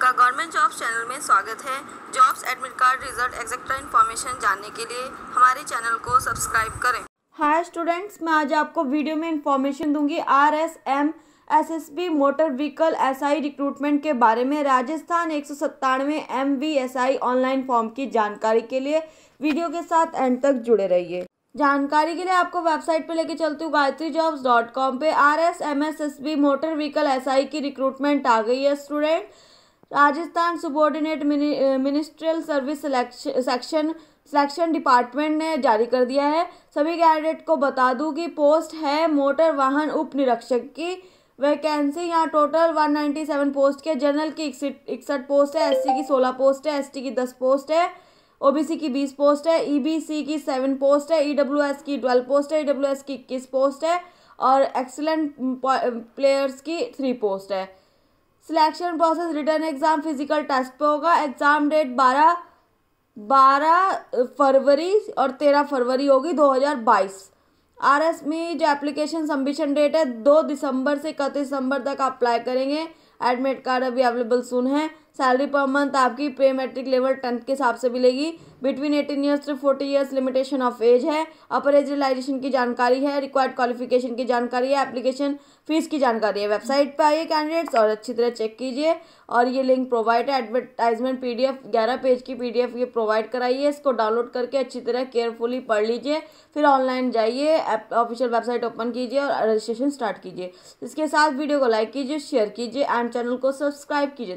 का government jobs channel में स्वागत है jobs admit card result etcetera information जानने के लिए हमारे चैनल को सब्सक्राइब करें हाय स्टूडेंट्स मैं आज आपको वीडियो में इंफॉर्मेशन दूंगी R S M S S B motor vehicle S I recruitment के बारे में राजस्थान एक सौ सत्तानवे M V S I online form की जानकारी के लिए वीडियो के साथ एंड तक जुड़े रहिए जानकारी के लिए आपको वेबसाइट पर लेके चलती हूँ गायत्री जॉब्स डॉट कॉम पर R S M S S B motor vehicle S I की रिक्रूटमेंट आ गई है student Rajasthan mini ministerial service section selection department ने जारी कर दिया है सभी कैंडिडेट को बता दूं कि पोस्ट है मोटर वाहन उप निरीक्षक की वैकेंसी यहाँ टोटल 197 पोस्ट के जनरल की इकसठ पोस्ट है एससी की 16 पोस्ट है एसटी की 10 पोस्ट है ओबीसी की 20 पोस्ट है ईबीसी e की 7 पोस्ट है ईडब्ल्यूएस e की 12 पोस्ट है ईडब्ल्यूएस e की इक्कीस पोस्ट है और एक्सलेंट प्लेयर्स mm, की थ्री पोस्ट है selection process written exam physical test पे होगा एग्ज़ाम डेट बारह बारह फरवरी और तेरह फरवरी होगी दो हज़ार बाईस आर एस में जो एप्लीकेशन सबमिशन डेट है दो दिसंबर से इकतीस दिसंबर तक अप्लाई करेंगे एडमिट कार्ड अभी अवेलेबल सुन है सैलरी पर मंथ आपकी पे मेट्रिक लेवल टेंथ के हिसाब से मिलेगी between eighteen years to forty years limitation of age है अपर एज रिलाइजेशन की जानकारी है रिक्वायर्ड क्वालिफिकेशन की जानकारी है एप्लीकेशन फीस की जानकारी है वेबसाइट पर आइए कैंडिडेट्स और अच्छी तरह चेक कीजिए और ये लिंक प्रोवाइड है एडवर्टाइजमेंट एफ ग्यारह पेज की एफ ये प्रोवाइड कराइए इसको डाउनलोड करके अच्छी तरह केयरफुली पढ़ लीजिए फिर ऑनलाइन जाइए ऑफिशियल वेबसाइट ओपन कीजिए और रजिस्ट्रेशन स्टार्ट कीजिए इसके साथ वीडियो को लाइक कीजिए शेयर कीजिए एंड चैनल को सब्सक्राइब कीजिए